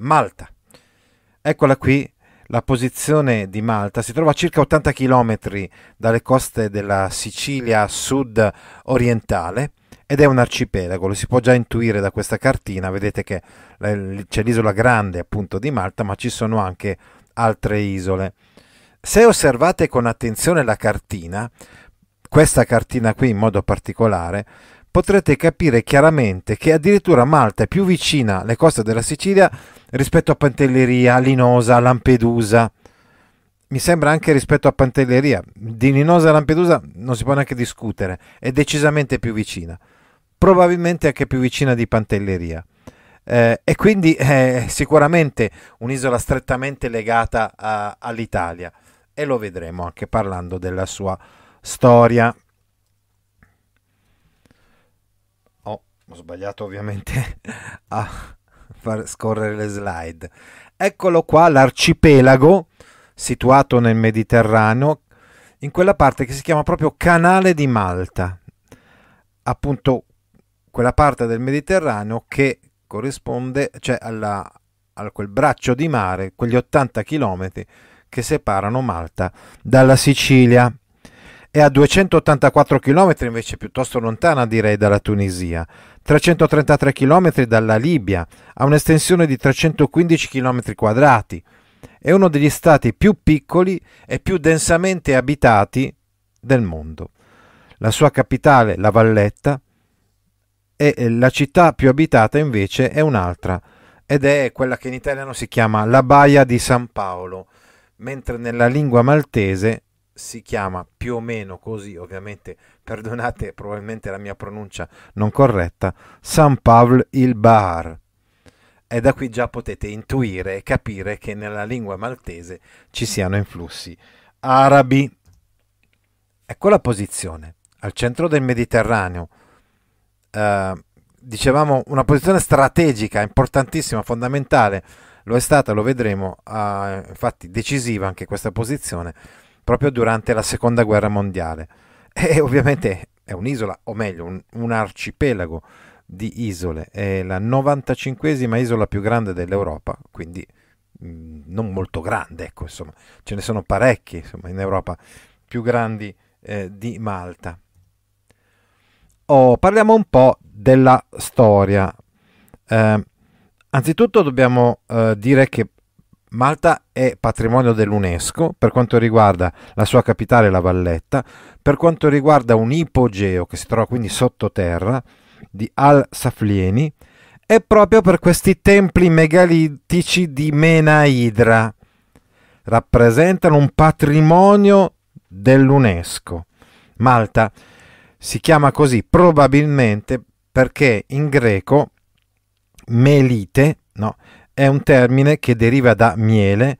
Malta. Eccola qui, la posizione di Malta si trova a circa 80 km dalle coste della Sicilia sud orientale ed è un arcipelago, lo si può già intuire da questa cartina, vedete che c'è l'isola grande appunto di Malta, ma ci sono anche altre isole. Se osservate con attenzione la cartina, questa cartina qui in modo particolare, potrete capire chiaramente che addirittura Malta è più vicina alle coste della Sicilia rispetto a Pantelleria, Linosa, Lampedusa. Mi sembra anche rispetto a Pantelleria. Di Linosa e Lampedusa non si può neanche discutere, è decisamente più vicina. Probabilmente anche più vicina di Pantelleria. Eh, e quindi è eh, sicuramente un'isola strettamente legata a, all'Italia. E lo vedremo anche parlando della sua storia. Ho sbagliato ovviamente a far scorrere le slide. Eccolo qua l'arcipelago situato nel Mediterraneo, in quella parte che si chiama proprio Canale di Malta, appunto quella parte del Mediterraneo che corrisponde cioè alla, a quel braccio di mare, quegli 80 km che separano Malta dalla Sicilia e a 284 km invece piuttosto lontana direi dalla Tunisia, 333 km dalla Libia, ha un'estensione di 315 km quadrati, è uno degli stati più piccoli e più densamente abitati del mondo. La sua capitale, La Valletta, e la città più abitata invece è un'altra, ed è quella che in italiano si chiama la Baia di San Paolo, mentre nella lingua maltese si chiama più o meno così, ovviamente perdonate probabilmente la mia pronuncia non corretta, San Pavl il Bar. E da qui già potete intuire e capire che nella lingua maltese ci siano influssi arabi. Ecco la posizione, al centro del Mediterraneo. Eh, dicevamo una posizione strategica, importantissima, fondamentale, lo è stata, lo vedremo, eh, infatti decisiva anche questa posizione proprio durante la seconda guerra mondiale. E ovviamente è un'isola, o meglio, un, un arcipelago di isole, è la 95esima isola più grande dell'Europa, quindi mh, mm, non molto grande, ecco, insomma, ce ne sono parecchie insomma, in Europa più grandi eh, di Malta. Oh, parliamo un po' della storia. Eh, anzitutto dobbiamo eh, dire che Malta è patrimonio dell'UNESCO per quanto riguarda la sua capitale, la Valletta, per quanto riguarda un ipogeo che si trova quindi sottoterra di Al-Saflieni, e proprio per questi templi megalitici di Menaidra. Rappresentano un patrimonio dell'UNESCO. Malta si chiama così probabilmente perché in greco melite, no? è un termine che deriva da miele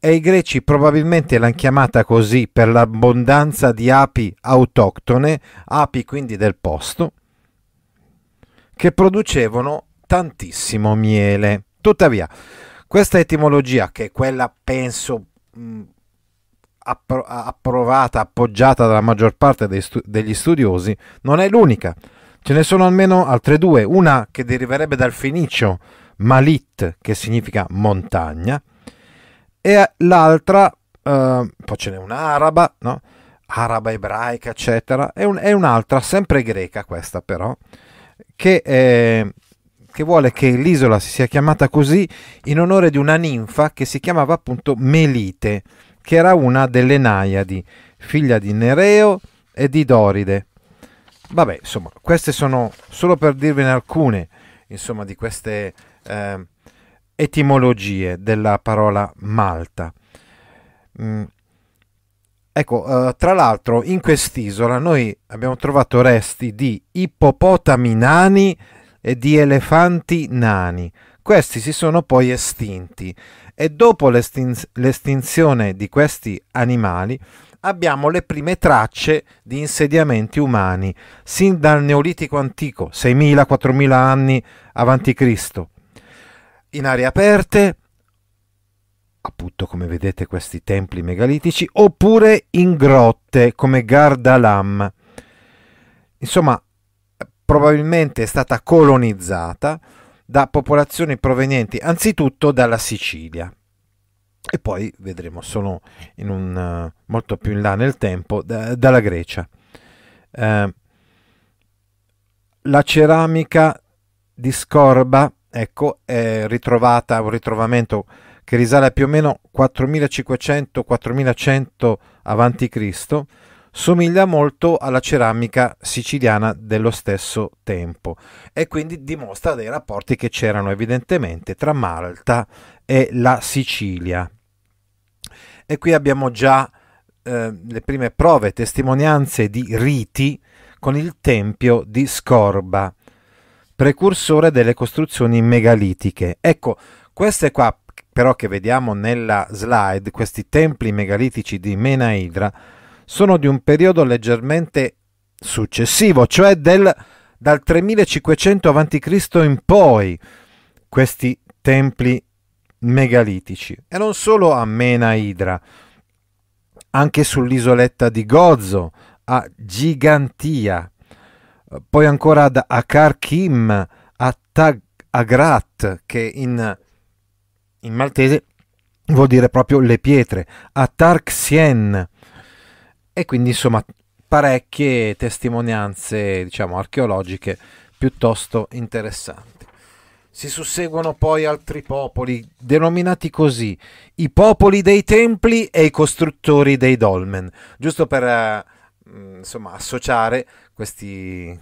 e i greci probabilmente l'hanno chiamata così per l'abbondanza di api autoctone, api quindi del posto, che producevano tantissimo miele. Tuttavia, questa etimologia, che è quella penso mm, appro- approvata, appoggiata dalla maggior parte stu- degli studiosi, non è l'unica. Ce ne sono almeno altre due, una che deriverebbe dal fenicio, Malit, che significa montagna, e l'altra, eh, poi ce n'è un'araba, no? araba ebraica, eccetera, e, un, un'altra, sempre greca questa però, che, eh, che vuole che l'isola si sia chiamata così in onore di una ninfa che si chiamava appunto Melite, che era una delle Naiadi, figlia di Nereo e di Doride. Vabbè, insomma, queste sono solo per dirvene alcune, insomma, di queste eh, etimologie della parola Malta. Mm. Ecco, eh, tra l'altro in quest'isola noi abbiamo trovato resti di ippopotami nani e di elefanti nani. Questi si sono poi estinti e dopo l'estin- l'estinzione di questi animali abbiamo le prime tracce di insediamenti umani, sin dal Neolitico antico, 6.000-4.000 anni avanti Cristo in aree aperte, appunto come vedete questi templi megalitici, oppure in grotte come Gardalam. Insomma, probabilmente è stata colonizzata da popolazioni provenienti anzitutto dalla Sicilia e poi vedremo sono in un, eh, molto più in là nel tempo da, dalla Grecia. Eh, la ceramica di scorba ecco, è ritrovata un ritrovamento che risale a più o meno 4500-4100 avanti Cristo, somiglia molto alla ceramica siciliana dello stesso tempo e quindi dimostra dei rapporti che c'erano evidentemente tra Malta e la Sicilia. E qui abbiamo già eh, le prime prove, testimonianze di riti con il Tempio di Scorba precursore delle costruzioni megalitiche. Ecco, queste qua però che vediamo nella slide, questi templi megalitici di Menaidra, sono di un periodo leggermente successivo, cioè del, dal 3500 a.C. in poi, questi templi megalitici. E non solo a Menaidra, anche sull'isoletta di Gozo, a Gigantia, poi ancora ad Akar Kim, a Tag Agrat, che in, in, maltese vuol dire proprio le pietre, a Tarxien, e quindi insomma parecchie testimonianze, diciamo, archeologiche piuttosto interessanti. Si susseguono poi altri popoli, denominati così i popoli dei templi e i costruttori dei dolmen, giusto per eh, insomma, associare questi,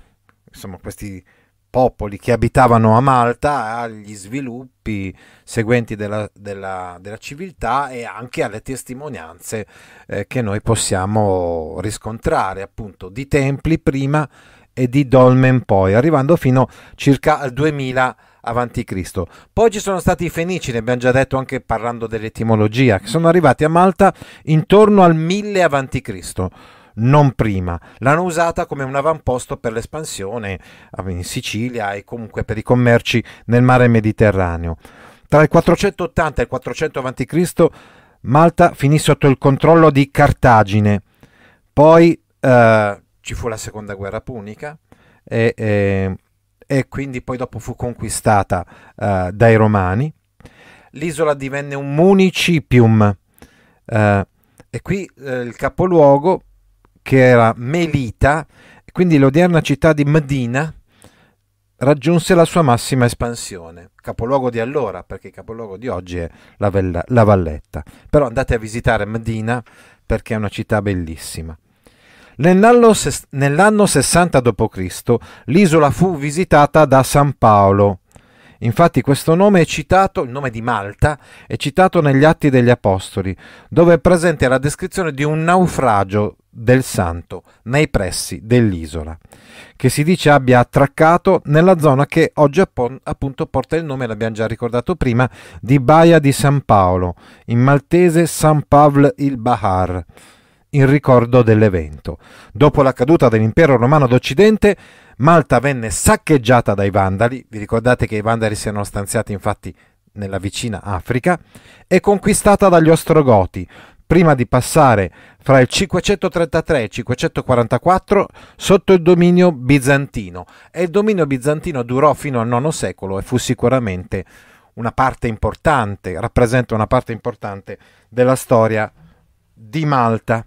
insomma, questi popoli che abitavano a Malta agli sviluppi seguenti della, della, della civiltà e anche alle testimonianze eh, che noi possiamo riscontrare appunto di templi prima e di dolmen poi, arrivando fino circa al 2000 avanti Cristo. Poi ci sono stati i Fenici, ne abbiamo già detto anche parlando dell'etimologia, che sono arrivati a Malta intorno al 1000 avanti Cristo non prima. L'hanno usata come un avamposto per l'espansione eh, in Sicilia e comunque per i commerci nel mare Mediterraneo. Tra il 480 e il 400 a.C. Malta finì sotto il controllo di Cartagine. Poi eh, ci fu la seconda guerra punica e, e, eh, e quindi poi dopo fu conquistata eh, dai romani. L'isola divenne un municipium eh, e qui eh, il capoluogo che era Melita, quindi l'odierna città di Medina, raggiunse la sua massima espansione, capoluogo di allora, perché il capoluogo di oggi è la, Vella, la Valletta. Però andate a visitare Medina perché è una città bellissima. Nell'anno, nell'anno 60 d.C. l'isola fu visitata da San Paolo. Infatti questo nome è citato, il nome di Malta, è citato negli Atti degli Apostoli, dove è presente la descrizione di un naufragio del Santo, nei pressi dell'isola, che si dice abbia attraccato nella zona che oggi appunto porta il nome, l'abbiamo già ricordato prima, di Baia di San Paolo, in maltese San Pavel il Bahar, in ricordo dell'evento. Dopo la caduta dell'impero romano d'Occidente, Malta venne saccheggiata dai Vandali, vi ricordate che i Vandali si erano stanziati infatti nella vicina Africa, e conquistata dagli Ostrogoti, prima di passare fra il 533 e il 544 sotto il dominio bizantino e il dominio bizantino durò fino al IX secolo e fu sicuramente una parte importante, rappresenta una parte importante della storia di Malta.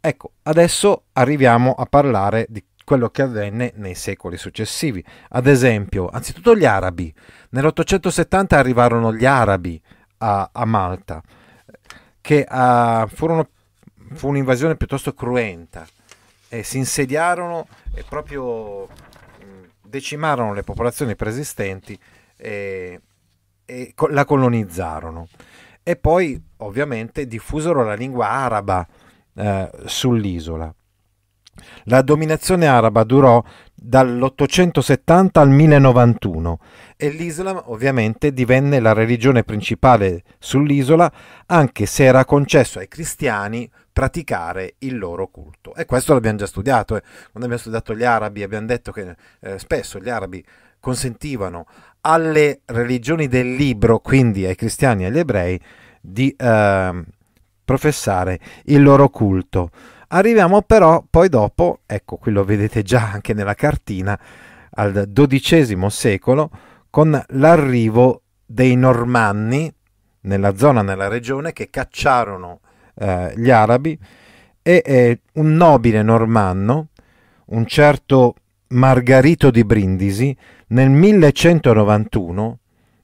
Ecco, adesso arriviamo a parlare di quello che avvenne nei secoli successivi. Ad esempio, anzitutto gli arabi. Nell'870 arrivarono gli arabi a, a Malta, che a, ah, furono fu un'invasione piuttosto cruenta e si insediarono e proprio mm, decimarono le popolazioni preesistenti e, e la colonizzarono. E poi ovviamente diffusero la lingua araba eh, sull'isola. La dominazione araba durò dall'870 al 1091 e l'Islam ovviamente divenne la religione principale sull'isola anche se era concesso ai cristiani praticare il loro culto. E questo l'abbiamo già studiato. Eh. Quando abbiamo studiato gli arabi abbiamo detto che eh, spesso gli arabi consentivano alle religioni del libro, quindi ai cristiani e agli ebrei, di eh, professare il loro culto. Arriviamo però poi dopo, ecco qui lo vedete già anche nella cartina, al XII secolo, con l'arrivo dei normanni nella zona, nella regione, che cacciarono eh, gli arabi, e eh, un nobile normanno, un certo Margarito di Brindisi, nel 1191,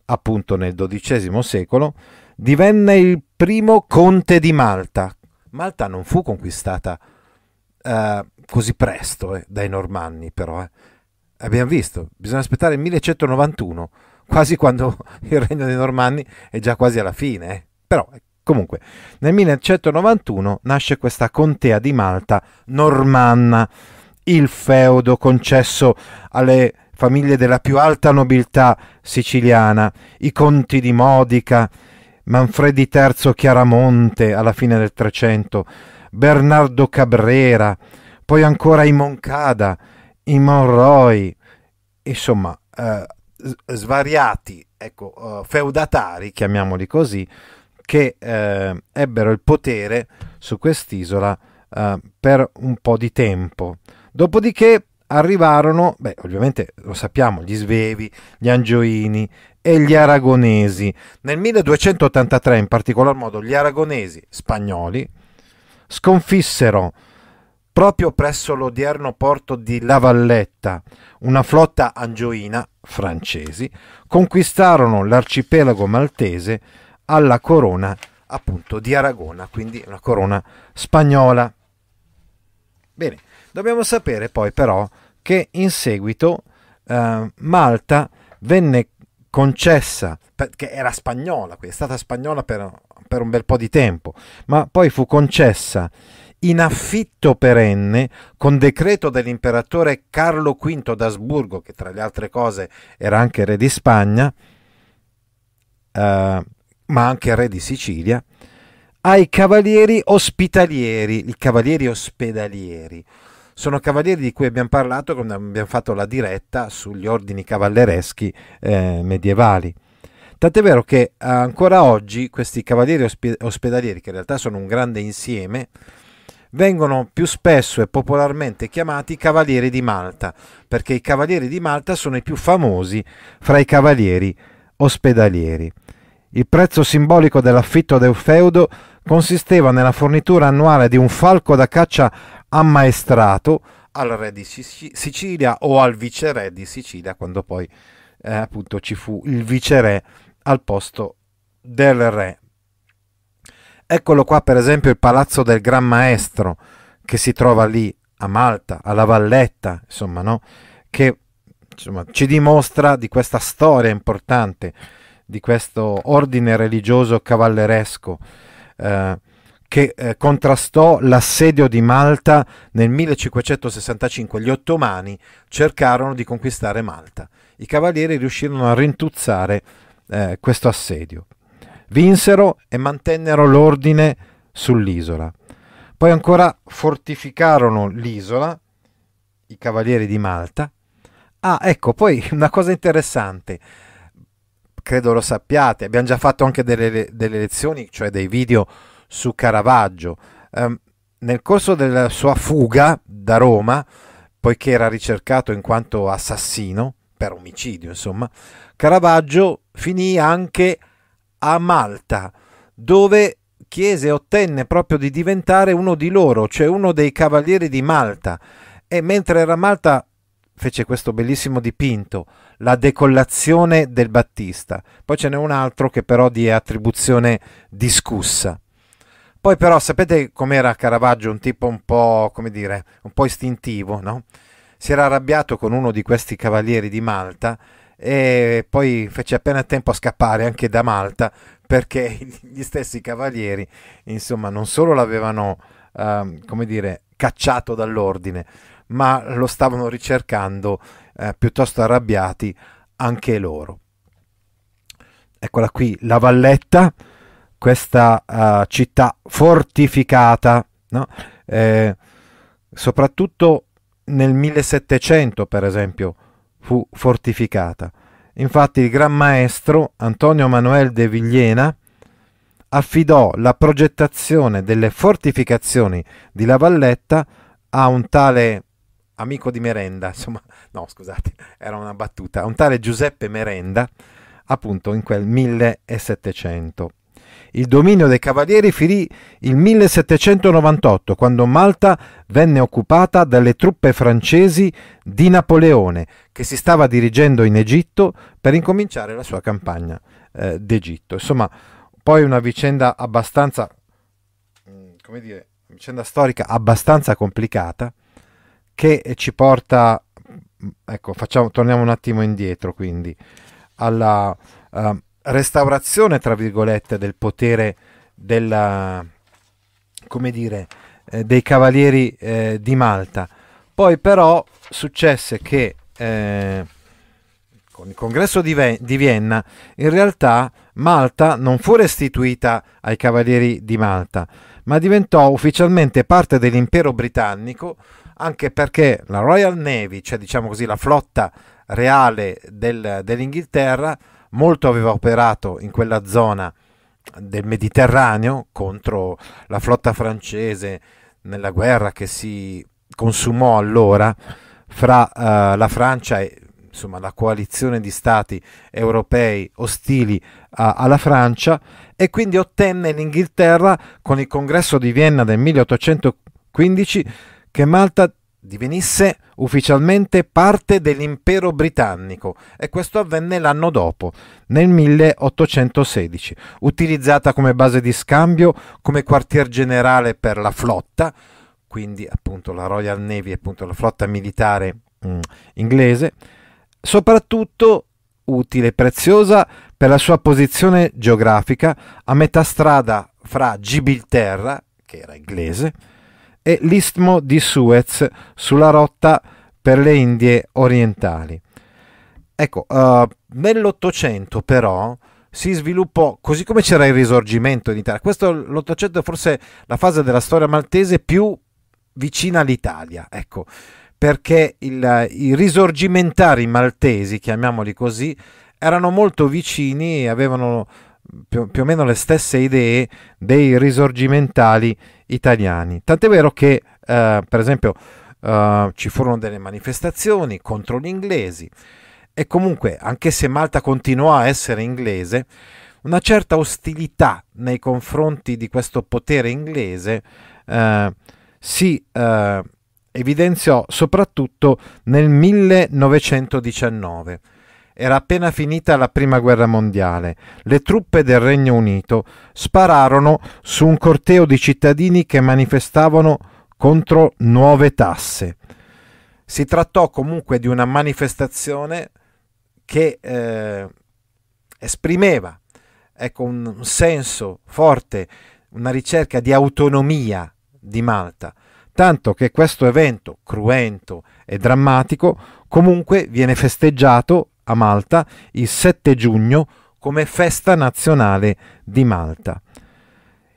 appunto nel XII secolo, divenne il primo conte di Malta. Malta non fu conquistata eh, così presto eh, dai normanni, però. Eh. Abbiamo visto, bisogna aspettare il 1191, quasi quando il regno dei normanni è già quasi alla fine. Eh. Però ecco, Comunque, nel 1191 nasce questa contea di Malta normanna, il feudo concesso alle famiglie della più alta nobiltà siciliana, i conti di Modica, Manfredi III Chiaramonte alla fine del 300, Bernardo Cabrera, poi ancora i Moncada, i Monroi, insomma, eh, svariati ecco, eh, feudatari, chiamiamoli così, che eh, ebbero il potere su quest'isola eh, per un po' di tempo. Dopodiché arrivarono, beh, ovviamente lo sappiamo, gli svevi, gli angioini e gli aragonesi. Nel 1283, in particolar modo, gli aragonesi spagnoli sconfissero proprio presso l'odierno porto di La Valletta una flotta angioina francesi, conquistarono l'arcipelago maltese alla corona appunto di Aragona, quindi una corona spagnola. Bene, dobbiamo sapere poi però che in seguito eh, Malta venne concessa, perché era spagnola, quindi è stata spagnola per, per un bel po' di tempo, ma poi fu concessa in affitto perenne con decreto dell'imperatore Carlo V d'Asburgo, che tra le altre cose era anche re di Spagna, eh, ma anche re di Sicilia, ai cavalieri ospitalieri, i cavalieri ospedalieri. Sono cavalieri di cui abbiamo parlato quando abbiamo fatto la diretta sugli ordini cavallereschi eh, medievali. Tant'è vero che ancora oggi questi cavalieri ospedalieri, che in realtà sono un grande insieme, vengono più spesso e popolarmente chiamati Cavalieri di Malta, perché i Cavalieri di Malta sono i più famosi fra i Cavalieri ospedalieri. Il prezzo simbolico dell'affitto del feudo consisteva nella fornitura annuale di un falco da caccia ammaestrato al re di Sicilia o al viceré di Sicilia quando poi eh, appunto ci fu il viceré al posto del re. Eccolo qua per esempio il palazzo del Gran Maestro che si trova lì a Malta, alla Valletta, insomma, no? che insomma, ci dimostra di questa storia importante di questo ordine religioso cavalleresco eh, che eh, contrastò l'assedio di Malta nel 1565. Gli ottomani cercarono di conquistare Malta. I cavalieri riuscirono a rintuzzare eh, questo assedio. Vinsero e mantennero l'ordine sull'isola. Poi ancora fortificarono l'isola, i cavalieri di Malta. Ah, ecco, poi una cosa interessante credo lo sappiate, abbiamo già fatto anche delle, delle lezioni, cioè dei video su Caravaggio. Um, nel corso della sua fuga da Roma, poiché era ricercato in quanto assassino, per omicidio insomma, Caravaggio finì anche a Malta, dove chiese e ottenne proprio di diventare uno di loro, cioè uno dei cavalieri di Malta. E mentre era a Malta fece questo bellissimo dipinto, La decollazione del Battista. Poi ce n'è un altro che però di attribuzione discussa. Poi però sapete com'era Caravaggio, un tipo un po', come dire, un po' istintivo, no? Si era arrabbiato con uno di questi cavalieri di Malta e poi fece appena tempo a scappare anche da Malta perché gli stessi cavalieri, insomma, non solo l'avevano, ehm, come dire, cacciato dall'ordine, ma lo stavano ricercando eh, piuttosto arrabbiati anche loro. Eccola qui la valletta, questa uh, città fortificata, no? eh, soprattutto nel 1700 per esempio fu fortificata. Infatti il Gran Maestro Antonio Manuel de Vigliena affidò la progettazione delle fortificazioni di La Valletta a un tale amico di Merenda, insomma, no scusate, era una battuta, un tale Giuseppe Merenda, appunto in quel 1700. Il dominio dei cavalieri finì il 1798, quando Malta venne occupata dalle truppe francesi di Napoleone, che si stava dirigendo in Egitto per incominciare la sua campagna eh, d'Egitto. Insomma, poi una vicenda abbastanza, mm, come dire, una vicenda storica abbastanza complicata, che ci porta, mm, ecco, facciamo, torniamo un attimo indietro quindi, alla uh, restaurazione, tra virgolette, del potere della, come dire, eh, dei cavalieri eh, di Malta. Poi però successe che eh, con il congresso di, Ve- di, Vienna in realtà Malta non fu restituita ai cavalieri di Malta, ma diventò ufficialmente parte dell'impero britannico anche perché la Royal Navy, cioè diciamo così la flotta reale del, dell'Inghilterra, molto aveva operato in quella zona del Mediterraneo contro la flotta francese nella guerra che si consumò allora fra uh, la Francia e insomma, la coalizione di stati europei ostili uh, alla Francia e quindi ottenne l'Inghilterra con il congresso di Vienna del 1815 che Malta divenisse ufficialmente parte dell'impero britannico e questo avvenne l'anno dopo, nel 1816, utilizzata come base di scambio, come quartier generale per la flotta, quindi appunto la Royal Navy, appunto la flotta militare mh, mm, inglese, soprattutto utile e preziosa per la sua posizione geografica a metà strada fra Gibilterra, che era inglese, e l'istmo di Suez sulla rotta per le Indie orientali. Ecco, uh, nell'Ottocento però si sviluppò, così come c'era il risorgimento in Italia, questo l'Ottocento è forse la fase della storia maltese più vicina all'Italia, ecco, perché il, i risorgimentari maltesi, chiamiamoli così, erano molto vicini e avevano mm, più, più o meno le stesse idee dei risorgimentali italiani. Tant'è vero che, eh, per esempio, eh, ci furono delle manifestazioni contro gli inglesi e comunque, anche se Malta continuò a essere inglese, una certa ostilità nei confronti di questo potere inglese eh, si eh, evidenziò soprattutto nel 1919 era appena finita la prima guerra mondiale. Le truppe del Regno Unito spararono su un corteo di cittadini che manifestavano contro nuove tasse. Si trattò comunque di una manifestazione che eh, esprimeva ecco, un senso forte, una ricerca di autonomia di Malta, tanto che questo evento cruento e drammatico comunque viene festeggiato a Malta il 7 giugno come festa nazionale di Malta.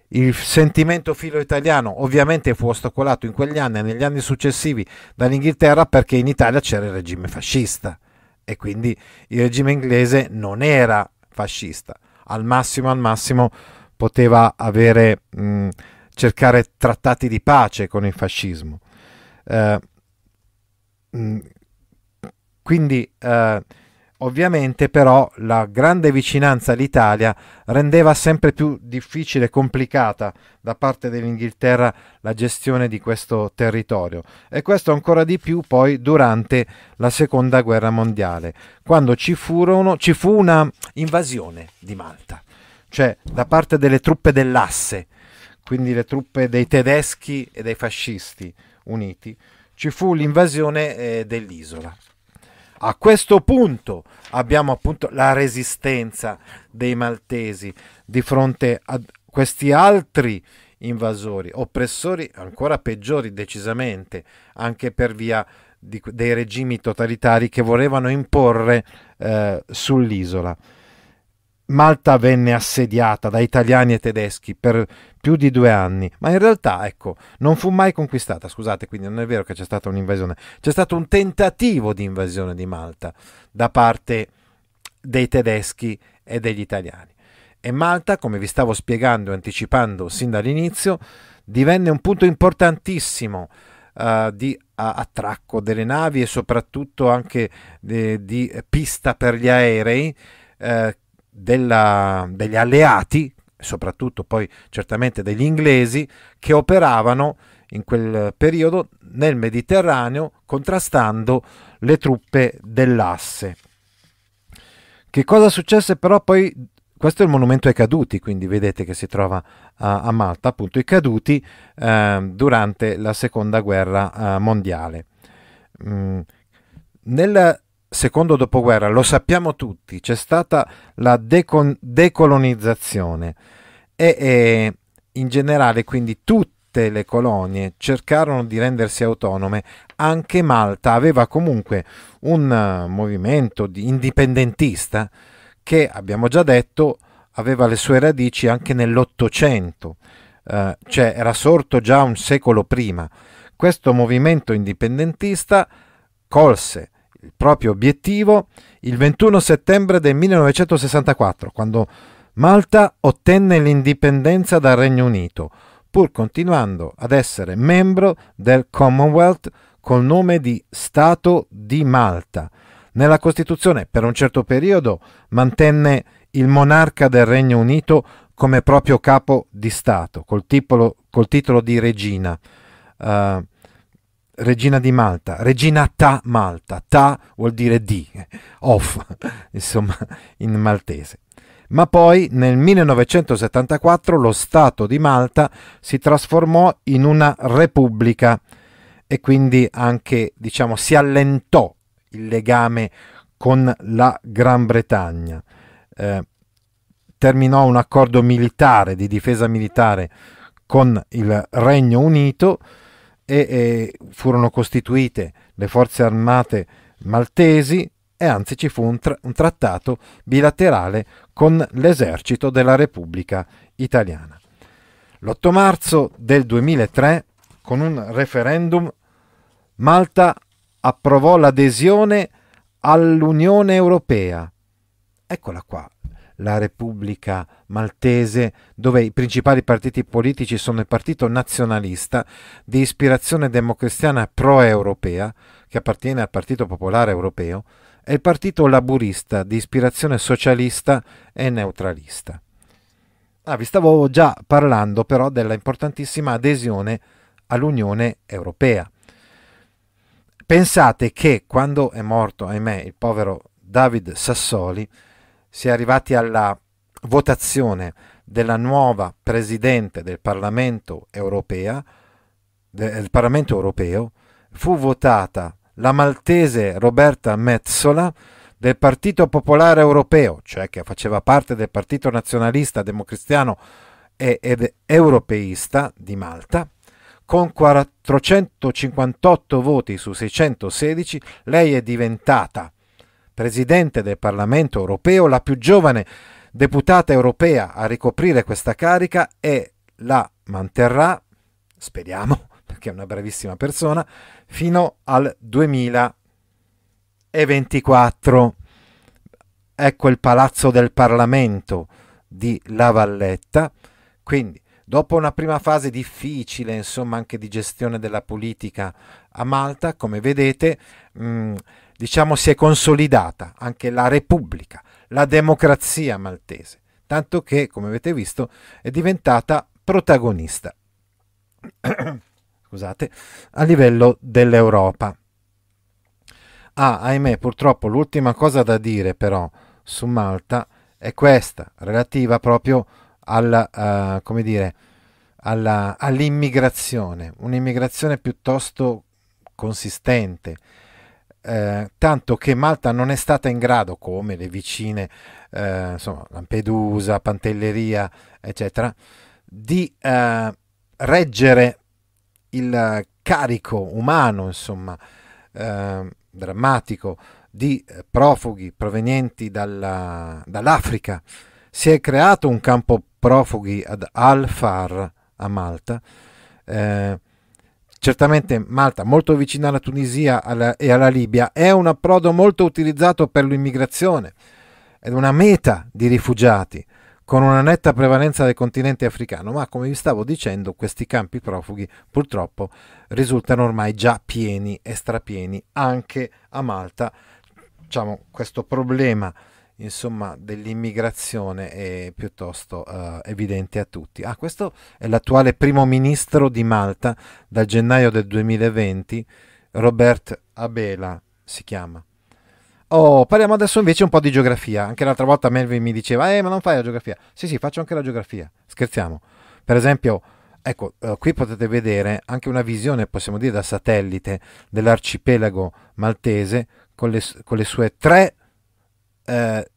Il sentimento filo italiano ovviamente fu ostacolato in quegli anni e negli anni successivi dall'Inghilterra perché in Italia c'era il regime fascista e quindi il regime inglese non era fascista. Al massimo, al massimo poteva avere, mh, cercare trattati di pace con il fascismo. Eh, mh, quindi eh, Ovviamente però la grande vicinanza all'Italia rendeva sempre più difficile e complicata da parte dell'Inghilterra la gestione di questo territorio e questo ancora di più poi durante la seconda guerra mondiale, quando ci, furono, ci fu una invasione di Malta, cioè da parte delle truppe dell'asse, quindi le truppe dei tedeschi e dei fascisti uniti, ci fu l'invasione eh, dell'isola. A questo punto abbiamo appunto la resistenza dei maltesi di fronte a questi altri invasori, oppressori ancora peggiori decisamente, anche per via di, dei regimi totalitari che volevano imporre eh, sull'isola. Malta venne assediata da italiani e tedeschi per più di due anni, ma in realtà, ecco, non fu mai conquistata, scusate, quindi non è vero che c'è stata un'invasione, c'è stato un tentativo di invasione di Malta da parte dei tedeschi e degli italiani. E Malta, come vi stavo spiegando e anticipando sin dall'inizio, divenne un punto importantissimo uh, di attracco delle navi e soprattutto anche de, eh, di pista per gli aerei eh, della, degli alleati, soprattutto poi certamente degli inglesi, che operavano in quel periodo nel Mediterraneo contrastando le truppe dell'asse. Che cosa successe però poi? Questo è il monumento ai caduti, quindi vedete che si trova a, a Malta, appunto i caduti eh, durante la seconda guerra eh, mondiale. Mm. Nel secondo dopoguerra, lo sappiamo tutti, c'è stata la decon- decolonizzazione e, e in generale quindi tutte le colonie cercarono di rendersi autonome, anche Malta aveva comunque un eh, movimento indipendentista che, abbiamo già detto, aveva le sue radici anche nell'Ottocento, eh, cioè era sorto già un secolo prima. Questo movimento indipendentista colse proprio obiettivo il 21 settembre del 1964, quando Malta ottenne l'indipendenza dal Regno Unito, pur continuando ad essere membro del Commonwealth col nome di Stato di Malta. Nella Costituzione per un certo periodo mantenne il monarca del Regno Unito come proprio capo di Stato, col, tipolo, col titolo di regina. Uh, regina di Malta, regina ta Malta, ta vuol dire di, eh, off, insomma, in maltese. Ma poi nel 1974 lo Stato di Malta si trasformò in una repubblica e quindi anche, diciamo, si allentò il legame con la Gran Bretagna. Eh, terminò un accordo militare di difesa militare con il Regno Unito e, e furono costituite le forze armate maltesi e anzi ci fu un, tra- un trattato bilaterale con l'esercito della Repubblica italiana. L'8 marzo del 2003, con un referendum, Malta approvò l'adesione all'Unione Europea. Eccola qua, la Repubblica Maltese, dove i principali partiti politici sono il Partito Nazionalista di ispirazione democristiana pro-europea, che appartiene al Partito Popolare Europeo, e il Partito Laburista di ispirazione socialista e neutralista. Ah, vi stavo già parlando però della importantissima adesione all'Unione Europea. Pensate che quando è morto, ahimè, il povero David Sassoli, si è arrivati alla votazione della nuova Presidente del Parlamento, europea, del Parlamento europeo, fu votata la maltese Roberta Metzola del Partito Popolare Europeo, cioè che faceva parte del Partito Nazionalista Democristiano ed Europeista di Malta, con 458 voti su 616 lei è diventata Presidente del Parlamento europeo, la più giovane deputata europea a ricoprire questa carica e la manterrà, speriamo, perché è una bravissima persona, fino al 2024. Ecco il Palazzo del Parlamento di La Valletta. Quindi, dopo una prima fase difficile, insomma, anche di gestione della politica a Malta, come vedete, mh, mm, diciamo, si è consolidata anche la Repubblica, la democrazia maltese, tanto che, come avete visto, è diventata protagonista scusate, a livello dell'Europa. Ah, ahimè, purtroppo l'ultima cosa da dire però su Malta è questa, relativa proprio alla, uh, eh, come dire, alla, all'immigrazione, un'immigrazione piuttosto consistente eh, tanto che Malta non è stata in grado, come le vicine, eh, insomma, Lampedusa, Pantelleria, eccetera, di eh, reggere il carico umano, insomma, eh, drammatico di eh, profughi provenienti dalla, dall'Africa. Si è creato un campo profughi ad Al-Far a Malta, eh, Certamente Malta, molto vicina alla Tunisia e alla Libia, è un approdo molto utilizzato per l'immigrazione è una meta di rifugiati, con una netta prevalenza del continente africano, ma come vi stavo dicendo questi campi profughi purtroppo risultano ormai già pieni e strapieni anche a Malta. Diciamo, questo problema insomma, dell'immigrazione è piuttosto uh, evidente a tutti. Ah, questo è l'attuale primo ministro di Malta dal gennaio del 2020, Robert Abela si chiama. Oh, parliamo adesso invece un po' di geografia. Anche l'altra volta Melvin mi diceva, eh, ma non fai la geografia. Sì, sì, faccio anche la geografia. Scherziamo. Per esempio, ecco, eh, qui potete vedere anche una visione, possiamo dire, da satellite dell'arcipelago maltese con le, con le sue tre eh,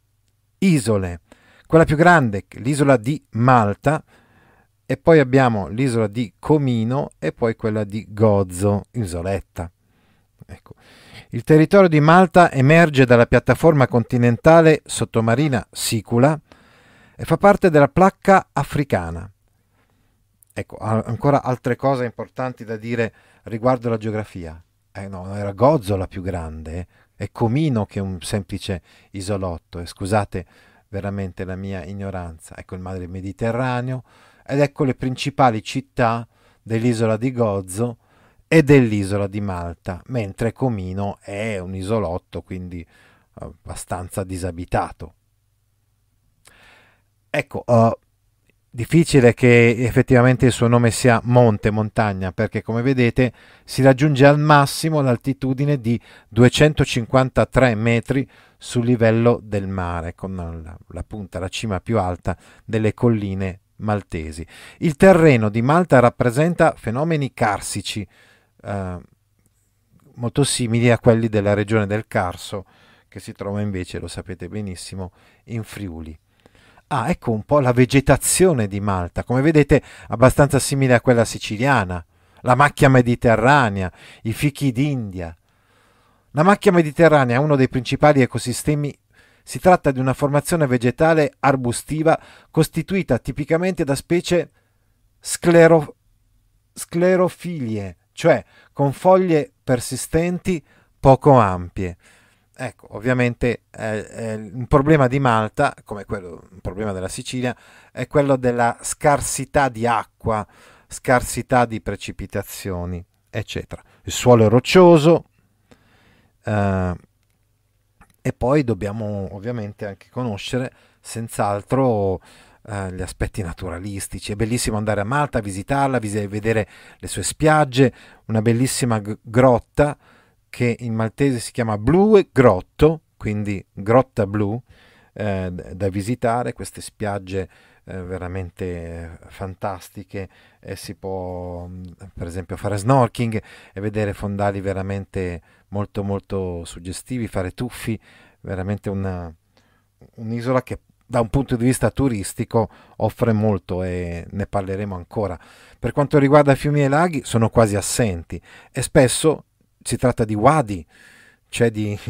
isole. Quella più grande, l'isola di Malta, e poi abbiamo l'isola di Comino e poi quella di Gozo, isoletta. Ecco. Il territorio di Malta emerge dalla piattaforma continentale sottomarina Sicula e fa parte della placca africana. Ecco, ancora altre cose importanti da dire riguardo alla geografia. Eh no, era Gozo la più grande, eh è Comino che è un semplice isolotto, e scusate veramente la mia ignoranza, ecco il mare Mediterraneo, ed ecco le principali città dell'isola di Gozo e dell'isola di Malta, mentre Comino è un isolotto, quindi abbastanza disabitato. Ecco, uh, difficile che effettivamente il suo nome sia monte, montagna, perché come vedete si raggiunge al massimo l'altitudine di 253 metri sul livello del mare, con la, la punta, la cima più alta delle colline maltesi. Il terreno di Malta rappresenta fenomeni carsici, eh, molto simili a quelli della regione del Carso, che si trova invece, lo sapete benissimo, in Friuli. Ah, ecco un po' la vegetazione di Malta, come vedete abbastanza simile a quella siciliana, la macchia mediterranea, i fichi d'India. La macchia mediterranea è uno dei principali ecosistemi si tratta di una formazione vegetale arbustiva costituita tipicamente da specie sclero... sclerofilie, cioè con foglie persistenti poco ampie. Ecco, ovviamente eh, eh, un problema di Malta, come quello, un problema della Sicilia, è quello della scarsità di acqua, scarsità di precipitazioni, eccetera. Il suolo è roccioso eh, e poi dobbiamo ovviamente anche conoscere senz'altro eh, gli aspetti naturalistici. È bellissimo andare a Malta, visitarla, vis- vedere le sue spiagge, una bellissima g- grotta che in maltese si chiama Blue Grotto, quindi Grotta Blu, eh, da visitare, queste spiagge eh, veramente fantastiche e si può per esempio fare snorking e vedere fondali veramente molto molto suggestivi, fare tuffi, veramente una, un'isola che da un punto di vista turistico offre molto e ne parleremo ancora. Per quanto riguarda fiumi e laghi sono quasi assenti e spesso si tratta di wadi, cioè di,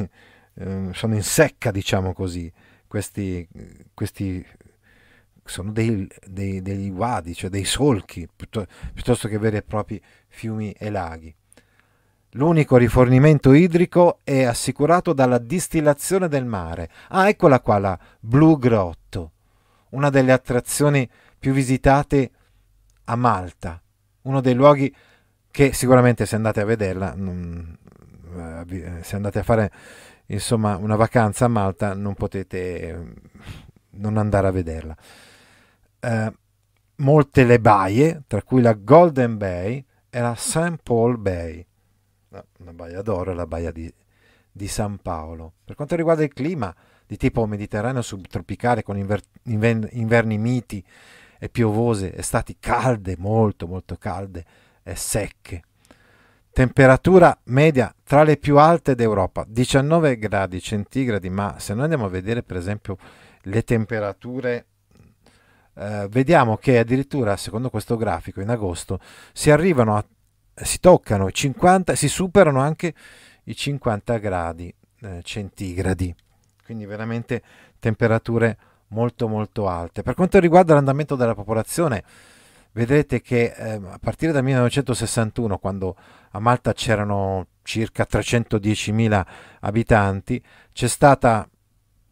eh, sono in secca, diciamo così, questi, questi sono dei, dei, degli wadi, cioè dei solchi, piuttosto che veri e propri fiumi e laghi. L'unico rifornimento idrico è assicurato dalla distillazione del mare. Ah, eccola qua la Blue Grotto, una delle attrazioni più visitate a Malta, uno dei luoghi che sicuramente se andate a vederla, eh, eh, se andate a fare insomma una vacanza a Malta non potete non andare a vederla. Eh, molte le baie, tra cui la Golden Bay e la St. Paul Bay, la baia d'oro e la baia di, di San Paolo. Per quanto riguarda il clima, di tipo mediterraneo subtropicale con inver- inverni miti e piovose, estati calde, molto molto calde, secche. Temperatura media tra le più alte d'Europa, 19 gradi centigradi, ma se noi andiamo a vedere per esempio le temperature, eh, vediamo che addirittura secondo questo grafico in agosto si arrivano a, si toccano i 50, si superano anche i 50 gradi eh, centigradi, quindi veramente temperature molto molto alte. Per quanto riguarda l'andamento della popolazione, vedrete che eh, a partire dal 1961, quando a Malta c'erano circa 310.000 abitanti, c'è stata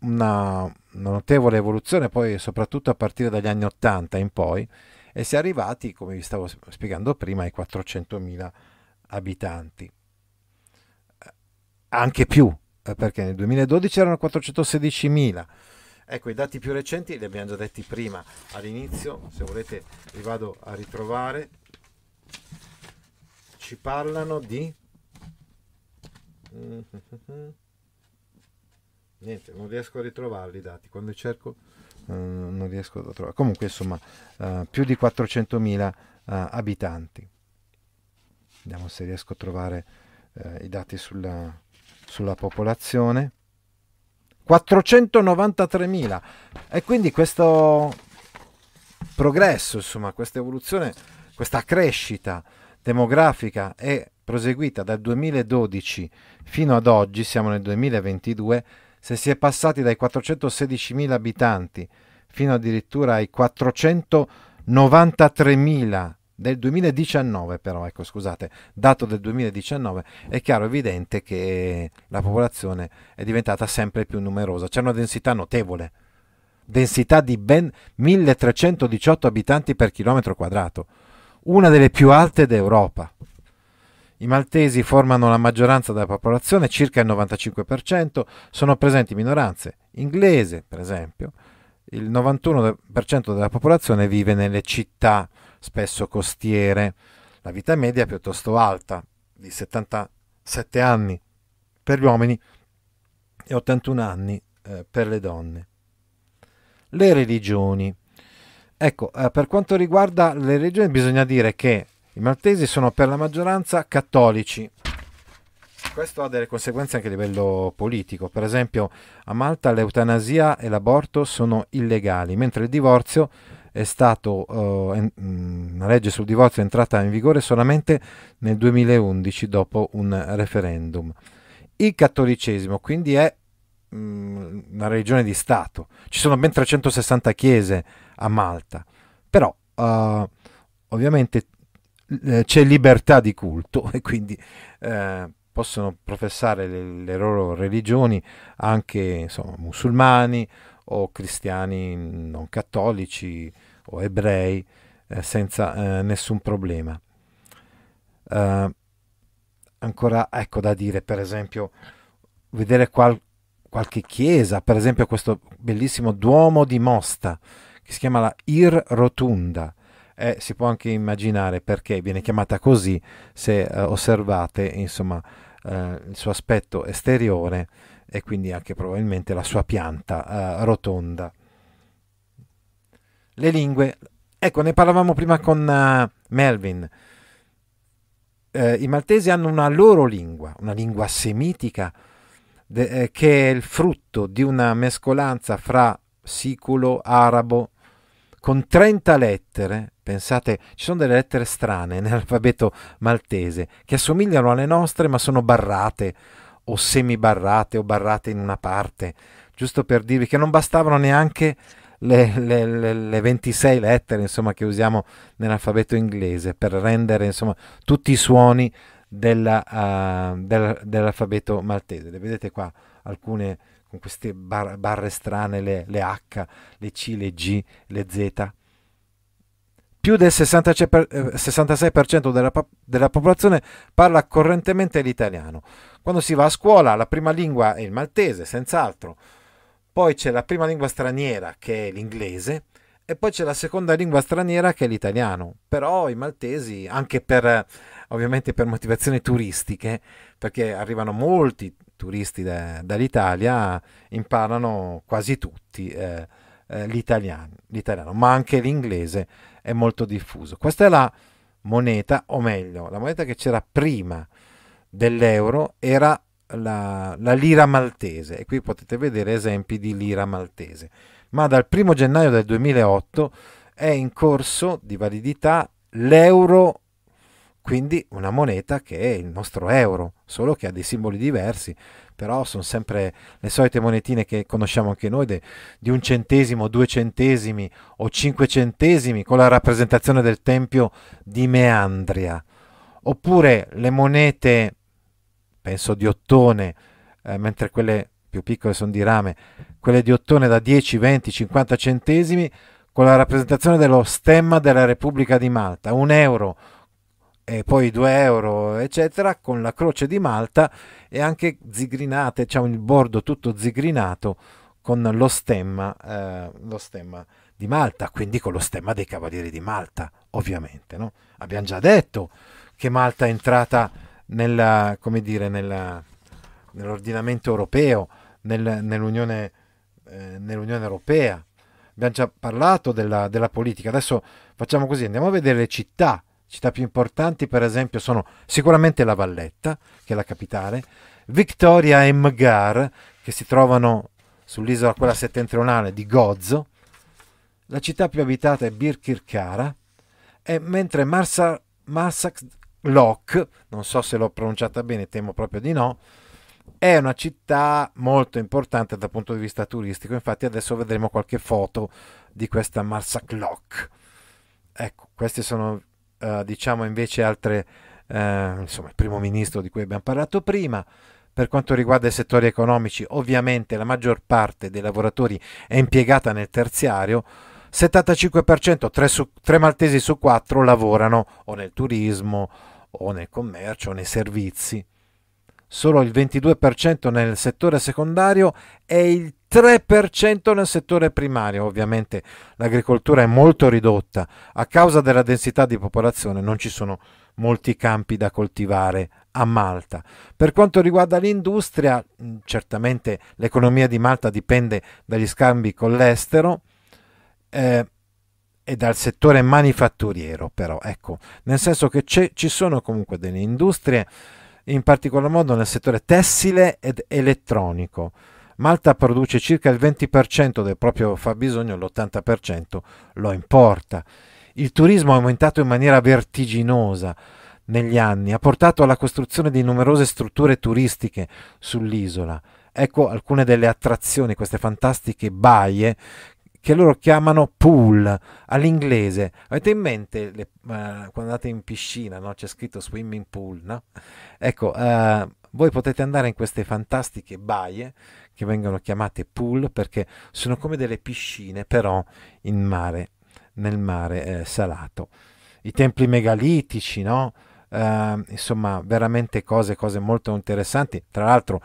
una, notevole evoluzione, poi soprattutto a partire dagli anni 80 in poi, e si è arrivati, come vi stavo spiegando prima, ai 400.000 abitanti. Eh, anche più, eh, perché nel 2012 erano 416.000 Ecco, i dati più recenti li abbiamo già detti prima, all'inizio, se volete li vado a ritrovare, ci parlano di... Niente, non riesco a ritrovarli i dati, quando cerco uh, non riesco a trovare. Comunque, insomma, uh, più di 400.000 uh, eh, abitanti. Vediamo se riesco a trovare i dati sulla, sulla popolazione. 493.000 e quindi questo progresso, insomma, questa evoluzione, questa crescita demografica è proseguita dal 2012 fino ad oggi, siamo nel 2022, se si è passati dai 416.000 abitanti fino addirittura ai 493.000 del 2019 però, ecco scusate, dato del 2019, è chiaro evidente che la popolazione è diventata sempre più numerosa, c'è una densità notevole, densità di ben 1318 abitanti per chilometro quadrato, una delle più alte d'Europa. I maltesi formano la maggioranza della popolazione, circa il 95%, sono presenti minoranze, inglese per esempio, il 91% della popolazione vive nelle città, spesso costiere. La vita media è piuttosto alta, di 77 anni per gli uomini e 81 anni eh, per le donne. Le religioni. Ecco, eh, per quanto riguarda le religioni bisogna dire che i maltesi sono per la maggioranza cattolici. Questo ha delle conseguenze anche a livello politico. Per esempio, a Malta l'eutanasia e l'aborto sono illegali, mentre il divorzio è stato eh, una mm, legge sul divorzio è entrata in vigore solamente nel 2011 dopo un referendum. Il cattolicesimo quindi è mh, mm, una religione di Stato. Ci sono ben 360 chiese a Malta, però eh, ovviamente eh, c'è libertà di culto e quindi eh, possono professare le, le, loro religioni anche insomma, musulmani o cristiani non cattolici, o ebrei eh, senza eh, nessun problema. Uh, ancora ecco da dire, per esempio, vedere qual- qualche chiesa, per esempio questo bellissimo Duomo di Mosta che si chiama la Ir Rotunda. Eh, si può anche immaginare perché viene chiamata così se eh, osservate insomma, eh, il suo aspetto esteriore e quindi anche probabilmente la sua pianta rotonda le lingue, ecco, ne parlavamo prima con uh, Melvin. Eh, I maltesi hanno una loro lingua, una lingua semitica, de, eh, che è il frutto di una mescolanza fra siculo arabo con 30 lettere. Pensate, ci sono delle lettere strane nell'alfabeto maltese che assomigliano alle nostre, ma sono barrate o semibarrate o barrate in una parte, giusto per dirvi che non bastavano neanche le, le, le, le 26 lettere insomma, che usiamo nell'alfabeto inglese per rendere insomma, tutti i suoni della, uh, del, dell'alfabeto maltese. Le vedete qua alcune con queste bar, barre strane, le, le H, le C, le G, le Z. Più del 66% eh, della, della, popolazione parla correntemente l'italiano. Quando si va a scuola la prima lingua è il maltese, senz'altro poi c'è la prima lingua straniera che è l'inglese e poi c'è la seconda lingua straniera che è l'italiano. Però i maltesi, anche per ovviamente per motivazioni turistiche, perché arrivano molti turisti da, dall'Italia, imparano quasi tutti eh, eh, l'italiano, l'italiano, ma anche l'inglese è molto diffuso. Questa è la moneta, o meglio, la moneta che c'era prima dell'euro era la, la lira maltese e qui potete vedere esempi di lira maltese. Ma dal 1 gennaio del 2008 è in corso di validità l'euro, quindi una moneta che è il nostro euro, solo che ha dei simboli diversi, però sono sempre le solite monetine che conosciamo anche noi, de, di un centesimo, due centesimi o cinque centesimi, con la rappresentazione del tempio di Meandria, oppure le monete penso di ottone, eh, mentre quelle più piccole sono di rame, quelle di ottone da 10, 20, 50 centesimi, con la rappresentazione dello stemma della Repubblica di Malta, un euro e poi due euro, eccetera, con la croce di Malta e anche zigrinate, c'è diciamo, un bordo tutto zigrinato con lo stemma, eh, lo stemma di Malta, quindi con lo stemma dei Cavalieri di Malta, ovviamente. No? Abbiamo già detto che Malta è entrata nella, dire, nella, nell'ordinamento europeo, nel, nell'Unione, eh, nell'Unione, Europea. Abbiamo già parlato della, della politica, adesso facciamo così, andiamo a vedere le città. Città più importanti per esempio sono sicuramente La Valletta, che è la capitale, Victoria e Mgar, che si trovano sull'isola quella settentrionale di Gozo. La città più abitata è Birkirkara, e mentre Marsa, Marsak Locke, non so se l'ho pronunciata bene, temo proprio di no, è una città molto importante dal punto di vista turistico, infatti adesso vedremo qualche foto di questa Marsac Locke. Ecco, queste sono eh, diciamo invece altre, eh, insomma il primo ministro di cui abbiamo parlato prima. Per quanto riguarda i settori economici, ovviamente la maggior parte dei lavoratori è impiegata nel terziario, 75%, 3, su, 3 maltesi su 4 lavorano o nel turismo o nel commercio o nei servizi. Solo il 22% nel settore secondario e il 3% nel settore primario. Ovviamente l'agricoltura è molto ridotta. A causa della densità di popolazione non ci sono molti campi da coltivare a Malta. Per quanto riguarda l'industria, mm, certamente l'economia di Malta dipende dagli scambi con l'estero. Eh, e dal settore manifatturiero però, ecco, nel senso che ci sono comunque delle industrie, in particolar modo nel settore tessile ed elettronico. Malta produce circa il 20% del proprio fabbisogno, l'80% lo importa. Il turismo è aumentato in maniera vertiginosa negli anni, ha portato alla costruzione di numerose strutture turistiche sull'isola. Ecco alcune delle attrazioni, queste fantastiche baie che loro chiamano pool all'inglese. Avete in mente le, uh, quando andate in piscina, no? c'è scritto swimming pool, no? Ecco, uh, voi potete andare in queste fantastiche baie che vengono chiamate pool perché sono come delle piscine però in mare, nel mare eh, salato. I templi megalitici, no? Uh, insomma, veramente cose, cose molto interessanti. Tra l'altro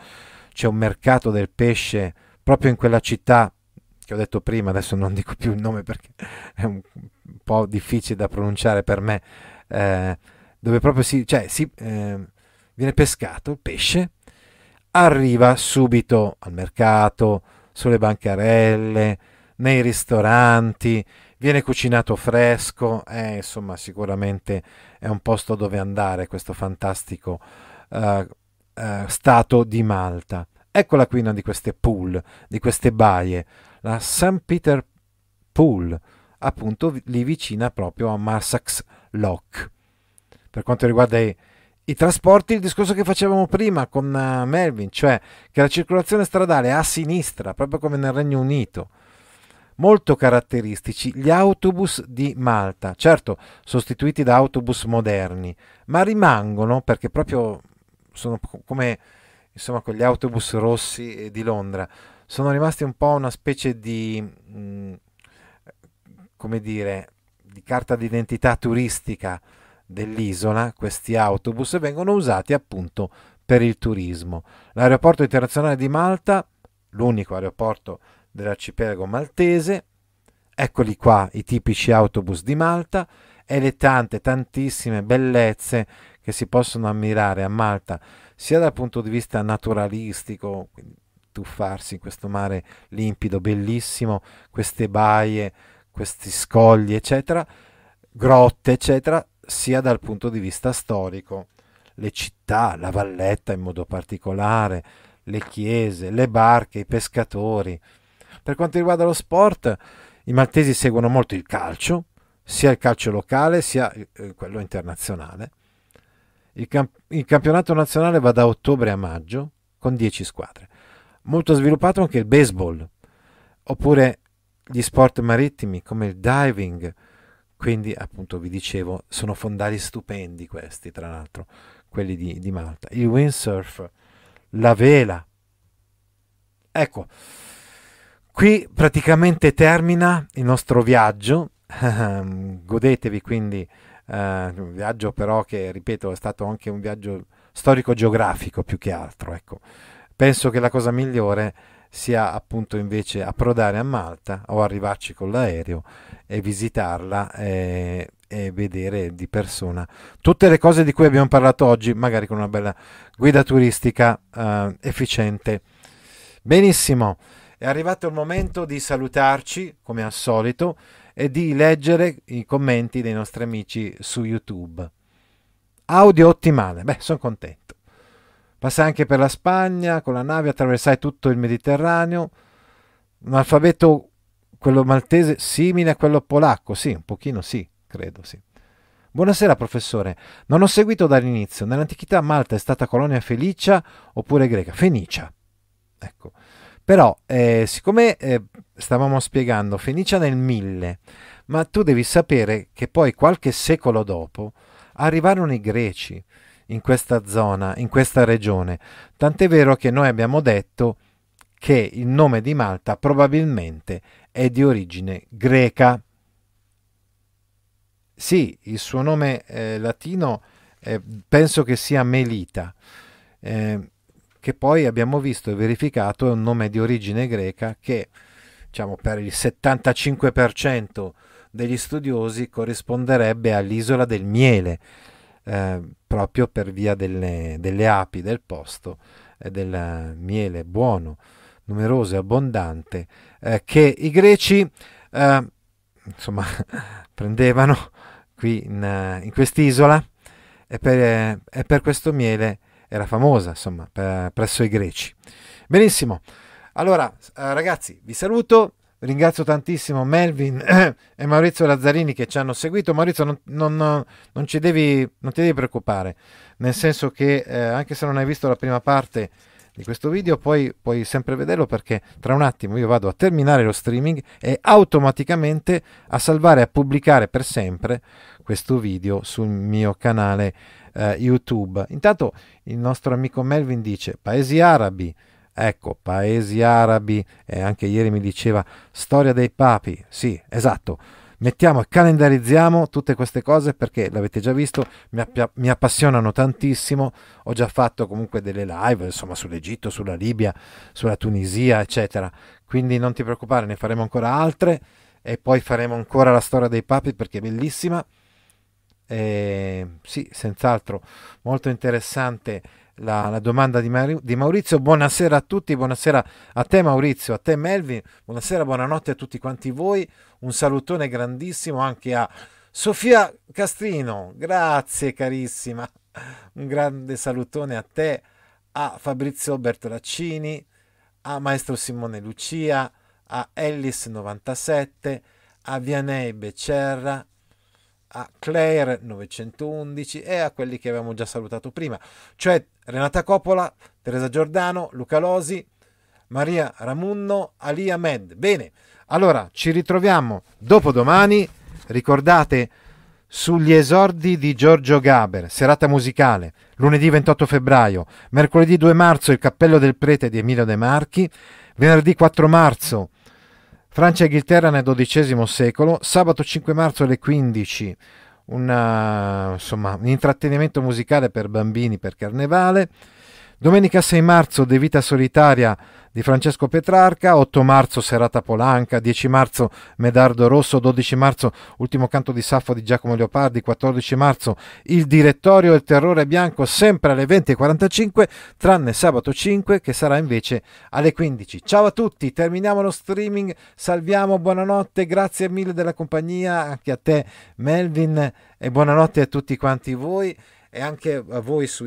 c'è un mercato del pesce proprio in quella città che ho detto prima, adesso non dico più il nome perché è un po' difficile da pronunciare per me, eh, dove proprio si, cioè, si eh, viene pescato il pesce, arriva subito al mercato, sulle bancarelle, nei ristoranti, viene cucinato fresco, eh, insomma sicuramente è un posto dove andare questo fantastico eh, eh, stato di Malta. Eccola qui una di queste pool, di queste baie, la St. Peter Pool, appunto lì vicina proprio a Marsax Lock. Per quanto riguarda i, i trasporti, il discorso che facevamo prima con eh, Melvin, cioè che la circolazione stradale è a sinistra, proprio come nel Regno Unito, molto caratteristici gli autobus di Malta, certo sostituiti da autobus moderni, ma rimangono perché proprio sono come insomma con gli autobus rossi eh, di Londra, sono rimasti un po' una specie di, mm, come dire, di carta d'identità turistica dell'isola, questi autobus, e vengono usati appunto per il turismo. L'aeroporto internazionale di Malta, l'unico aeroporto dell'arcipelago maltese, eccoli qua i tipici autobus di Malta e le tante, tantissime bellezze che si possono ammirare a Malta, sia dal punto di vista naturalistico, quindi tuffarsi in questo mare limpido, bellissimo, queste baie, questi scogli, eccetera, grotte, eccetera, sia dal punto di vista storico. Le città, la valletta in modo particolare, le chiese, le barche, i pescatori. Per quanto riguarda lo sport, i maltesi seguono molto il calcio, sia il calcio locale sia eh, eh, quello internazionale. Il, camp- il campionato nazionale va da ottobre a maggio con 10 squadre molto sviluppato anche il baseball, oppure gli sport marittimi come il diving. Quindi, appunto, vi dicevo, sono fondali stupendi questi, tra l'altro, quelli di, di Malta. Il windsurf, la vela. Ecco, qui praticamente termina il nostro viaggio. Godetevi quindi eh, un viaggio però che, ripeto, è stato anche un viaggio storico-geografico più che altro. Ecco. Penso che la cosa migliore sia appunto invece approdare a Malta o arrivarci con l'aereo e visitarla e, eh, e, vedere di persona tutte le cose di cui abbiamo parlato oggi, magari con una bella guida turistica eh, efficiente. Benissimo, è arrivato il momento di salutarci come al solito e di leggere i commenti dei nostri amici su YouTube. Audio ottimale, beh, sono contento. Passai anche per la Spagna, con la nave attraversai tutto il Mediterraneo, un alfabeto, quello maltese, simile a quello polacco, sì, un pochino sì, credo, sì. Buonasera professore, non ho seguito dall'inizio, nell'antichità Malta è stata colonia felicia oppure greca? Fenicia, ecco. Però, eh, siccome eh, stavamo spiegando Fenicia nel 1000, ma tu devi sapere che poi qualche secolo dopo arrivarono i greci, in questa zona, in questa regione. Tant'è vero che noi abbiamo detto che il nome di Malta probabilmente è di origine greca. Sì, il suo nome eh, latino eh, penso che sia Melita, eh, che poi abbiamo visto e verificato è un nome di origine greca che diciamo, per il 75% degli studiosi corrisponderebbe all'isola del miele, eh, proprio per via delle, delle, api del posto eh, del miele buono, numeroso e abbondante, eh, che i greci eh, insomma, prendevano qui in, eh, in quest'isola e per, eh, e per, questo miele era famosa insomma, per, presso i greci. Benissimo, allora ragazzi vi saluto, Ringrazio tantissimo Melvin e Maurizio Lazzarini che ci hanno seguito. Maurizio, non, non, non, devi, non ti devi preoccupare, nel senso che eh, anche se non hai visto la prima parte di questo video, poi puoi sempre vederlo perché tra un attimo io vado a terminare lo streaming e automaticamente a salvare e a pubblicare per sempre questo video sul mio canale eh, YouTube. Intanto il nostro amico Melvin dice: Paesi arabi Ecco, paesi arabi, e anche ieri mi diceva storia dei papi, sì, esatto. Mettiamo e calendarizziamo tutte queste cose perché l'avete già visto, mi, app- mi appassionano tantissimo, ho già fatto comunque delle live, insomma, sull'Egitto, sulla Libia, sulla Tunisia, eccetera. Quindi non ti preoccupare, ne faremo ancora altre e poi faremo ancora la storia dei papi perché è bellissima. Eh, sì, senz'altro molto interessante la, la domanda di, Mari, di, Maurizio. Buonasera a tutti, buonasera a te Maurizio, a te Melvin, buonasera, buonanotte a tutti quanti voi. Un salutone grandissimo anche a Sofia Castrino, grazie carissima. Un grande salutone a te, a Fabrizio Bertolaccini, a Maestro Simone Lucia, a Ellis97, a Vianney Becerra, a Claire 911 e a quelli che avevamo già salutato prima, cioè Renata Coppola, Teresa Giordano, Luca Losi, Maria Ramunno, Ali Ahmed. Bene, allora ci ritroviamo dopodomani, ricordate sugli esordi di Giorgio Gaber, serata musicale, lunedì 28 febbraio, mercoledì 2 marzo il cappello del prete di Emilio De Marchi, venerdì 4 marzo Francia e Inghilterra nel XII secolo, sabato 5 marzo alle 15, una, eh, insomma, un intrattenimento musicale per bambini per carnevale, domenica 6 marzo De Vita Solitaria di Francesco Petrarca, 8 marzo Serata Polanca, 10 marzo Medardo Rosso, 12 marzo Ultimo canto di Saffo di Giacomo Leopardi, 14 marzo Il direttorio il terrore bianco sempre alle 20.45, tranne sabato 5 che sarà invece alle 15. Ciao a tutti, terminiamo lo streaming, salviamo, buonanotte, grazie mille della compagnia, anche a te Melvin e buonanotte a tutti quanti voi e anche a voi su